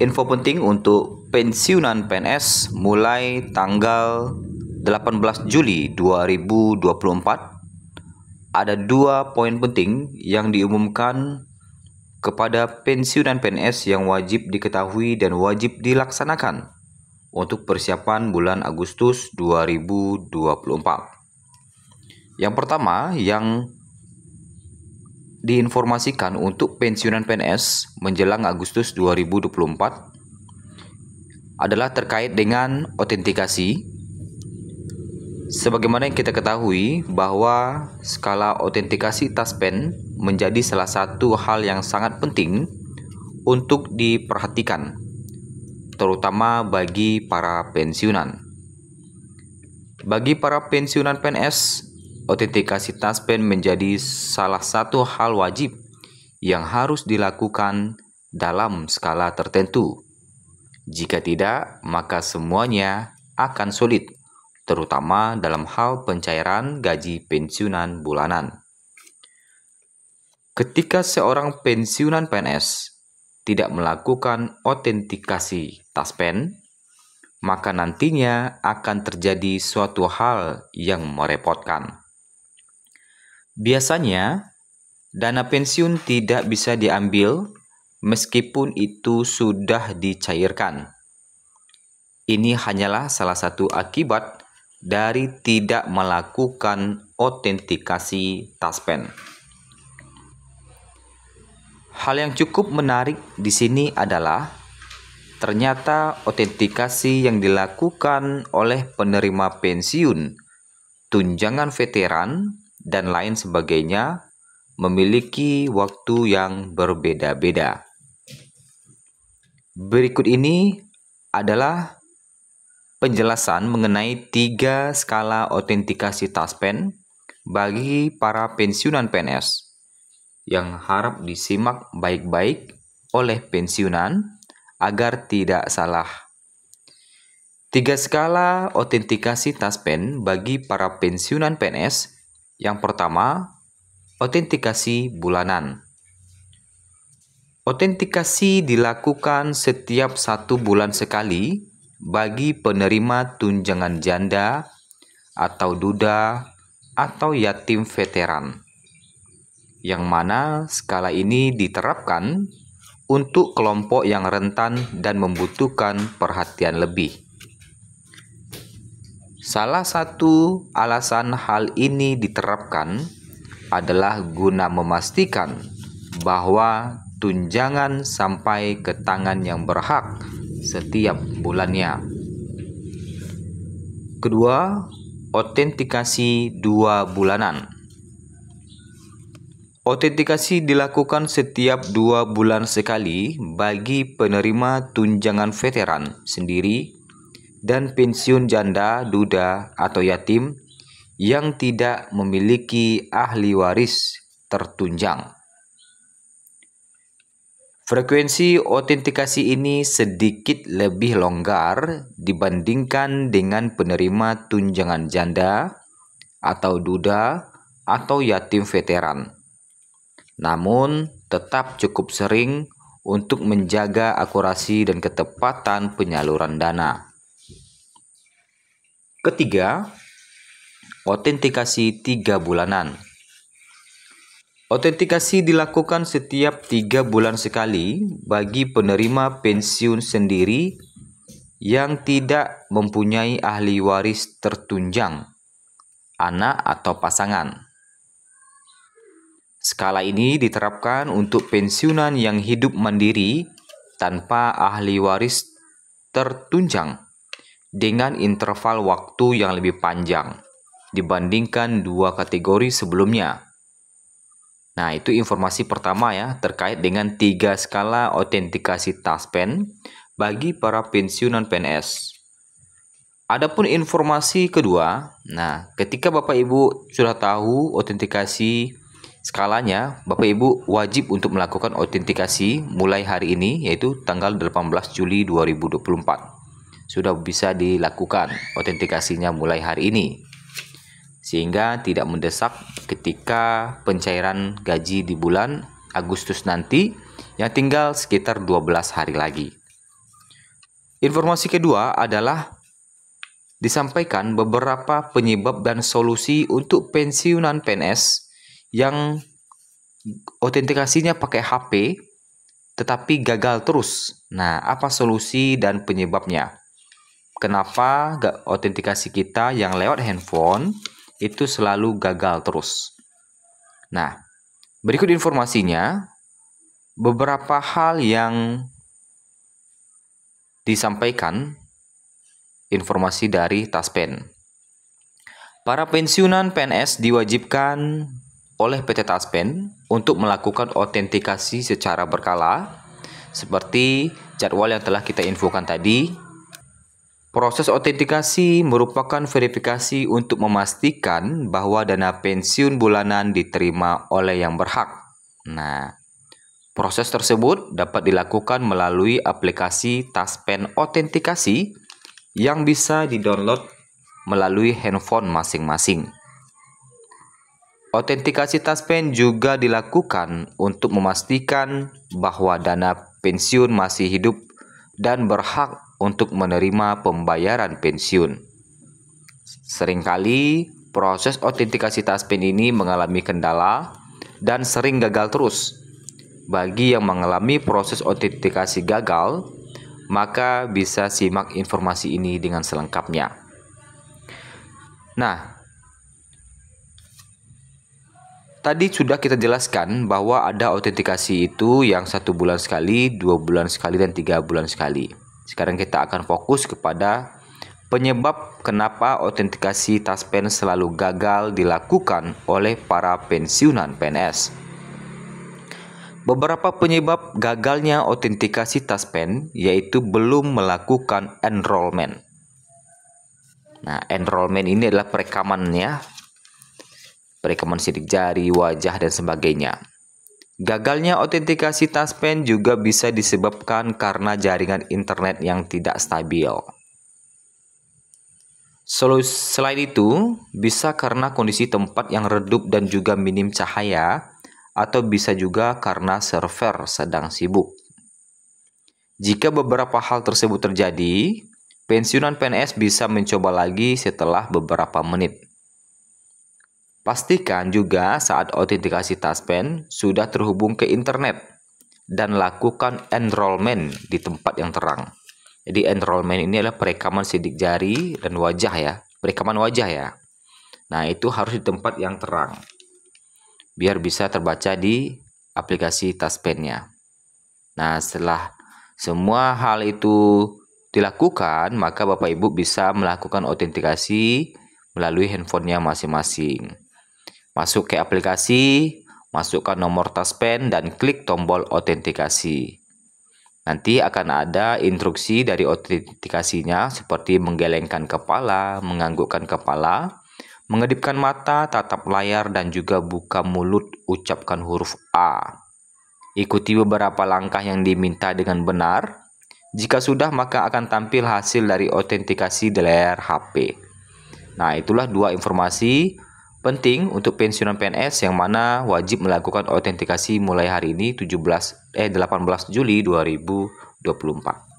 Info penting untuk pensiunan PNS mulai tanggal 18 Juli 2024 ada dua poin penting yang diumumkan kepada pensiunan PNS yang wajib diketahui dan wajib dilaksanakan untuk persiapan bulan Agustus 2024. Yang pertama yang diinformasikan untuk pensiunan PNS menjelang Agustus 2024 adalah terkait dengan otentikasi. Sebagaimana yang kita ketahui bahwa skala otentikasi TASPEN menjadi salah satu hal yang sangat penting untuk diperhatikan, terutama bagi para pensiunan. Bagi para pensiunan PNS Otentikasi taspen menjadi salah satu hal wajib yang harus dilakukan dalam skala tertentu. Jika tidak, maka semuanya akan sulit, terutama dalam hal pencairan gaji pensiunan bulanan. Ketika seorang pensiunan PNS tidak melakukan otentikasi taspen, maka nantinya akan terjadi suatu hal yang merepotkan. Biasanya, dana pensiun tidak bisa diambil meskipun itu sudah dicairkan. Ini hanyalah salah satu akibat dari tidak melakukan otentikasi taspen. Hal yang cukup menarik di sini adalah ternyata otentikasi yang dilakukan oleh penerima pensiun, tunjangan veteran, dan lain sebagainya memiliki waktu yang berbeda-beda. Berikut ini adalah penjelasan mengenai tiga skala otentikasi taspen bagi para pensiunan PNS yang harap disimak baik-baik oleh pensiunan agar tidak salah. Tiga skala otentikasi taspen bagi para pensiunan PNS yang pertama, otentikasi bulanan. Otentikasi dilakukan setiap satu bulan sekali bagi penerima tunjangan janda atau duda atau yatim veteran, yang mana skala ini diterapkan untuk kelompok yang rentan dan membutuhkan perhatian lebih. Salah satu alasan hal ini diterapkan adalah guna memastikan bahwa tunjangan sampai ke tangan yang berhak setiap bulannya. Kedua, otentikasi dua bulanan. Otentikasi dilakukan setiap dua bulan sekali bagi penerima tunjangan veteran sendiri dan pensiun janda, duda, atau yatim yang tidak memiliki ahli waris tertunjang. Frekuensi otentikasi ini sedikit lebih longgar dibandingkan dengan penerima tunjangan janda atau duda atau yatim veteran. Namun, tetap cukup sering untuk menjaga akurasi dan ketepatan penyaluran dana. Ketiga, otentikasi tiga bulanan. Otentikasi dilakukan setiap tiga bulan sekali bagi penerima pensiun sendiri yang tidak mempunyai ahli waris tertunjang, anak atau pasangan. Skala ini diterapkan untuk pensiunan yang hidup mandiri tanpa ahli waris tertunjang dengan interval waktu yang lebih panjang dibandingkan dua kategori sebelumnya. Nah, itu informasi pertama ya terkait dengan tiga skala autentikasi taspen bagi para pensiunan PNS. Adapun informasi kedua, nah ketika Bapak Ibu sudah tahu autentikasi skalanya, Bapak Ibu wajib untuk melakukan autentikasi mulai hari ini yaitu tanggal 18 Juli 2024 sudah bisa dilakukan otentikasinya mulai hari ini sehingga tidak mendesak ketika pencairan gaji di bulan Agustus nanti yang tinggal sekitar 12 hari lagi. Informasi kedua adalah disampaikan beberapa penyebab dan solusi untuk pensiunan PNS yang otentikasinya pakai HP tetapi gagal terus. Nah, apa solusi dan penyebabnya? kenapa gak autentikasi kita yang lewat handphone itu selalu gagal terus. Nah, berikut informasinya beberapa hal yang disampaikan informasi dari Taspen. Para pensiunan PNS diwajibkan oleh PT Taspen untuk melakukan autentikasi secara berkala seperti jadwal yang telah kita infokan tadi Proses autentikasi merupakan verifikasi untuk memastikan bahwa dana pensiun bulanan diterima oleh yang berhak. Nah, proses tersebut dapat dilakukan melalui aplikasi Taspen Autentikasi yang bisa didownload melalui handphone masing-masing. Autentikasi Taspen juga dilakukan untuk memastikan bahwa dana pensiun masih hidup dan berhak untuk menerima pembayaran pensiun. Seringkali proses otentikasi taspen ini mengalami kendala dan sering gagal terus. Bagi yang mengalami proses otentikasi gagal, maka bisa simak informasi ini dengan selengkapnya. Nah, tadi sudah kita jelaskan bahwa ada autentikasi itu yang satu bulan sekali, dua bulan sekali, dan tiga bulan sekali. Sekarang kita akan fokus kepada penyebab kenapa autentikasi taspen selalu gagal dilakukan oleh para pensiunan PNS. Beberapa penyebab gagalnya autentikasi taspen yaitu belum melakukan enrollment. Nah, enrollment ini adalah perekamannya, perekaman sidik jari, wajah, dan sebagainya. Gagalnya autentikasi TASPEN juga bisa disebabkan karena jaringan internet yang tidak stabil. Selain itu, bisa karena kondisi tempat yang redup dan juga minim cahaya, atau bisa juga karena server sedang sibuk. Jika beberapa hal tersebut terjadi, pensiunan PNS bisa mencoba lagi setelah beberapa menit. Pastikan juga saat autentikasi Taspen sudah terhubung ke internet dan lakukan enrollment di tempat yang terang. Jadi enrollment ini adalah perekaman sidik jari dan wajah ya, perekaman wajah ya. Nah itu harus di tempat yang terang, biar bisa terbaca di aplikasi Taspennya. Nah setelah semua hal itu dilakukan, maka Bapak Ibu bisa melakukan autentikasi melalui handphonenya masing-masing. Masuk ke aplikasi, masukkan nomor taspen dan klik tombol autentikasi. Nanti akan ada instruksi dari autentikasinya seperti menggelengkan kepala, menganggukkan kepala, mengedipkan mata, tatap layar, dan juga buka mulut ucapkan huruf A. Ikuti beberapa langkah yang diminta dengan benar. Jika sudah, maka akan tampil hasil dari autentikasi di layar HP. Nah, itulah dua informasi Penting untuk pensiunan PNS yang mana wajib melakukan autentikasi mulai hari ini 17 eh 18 Juli 2024.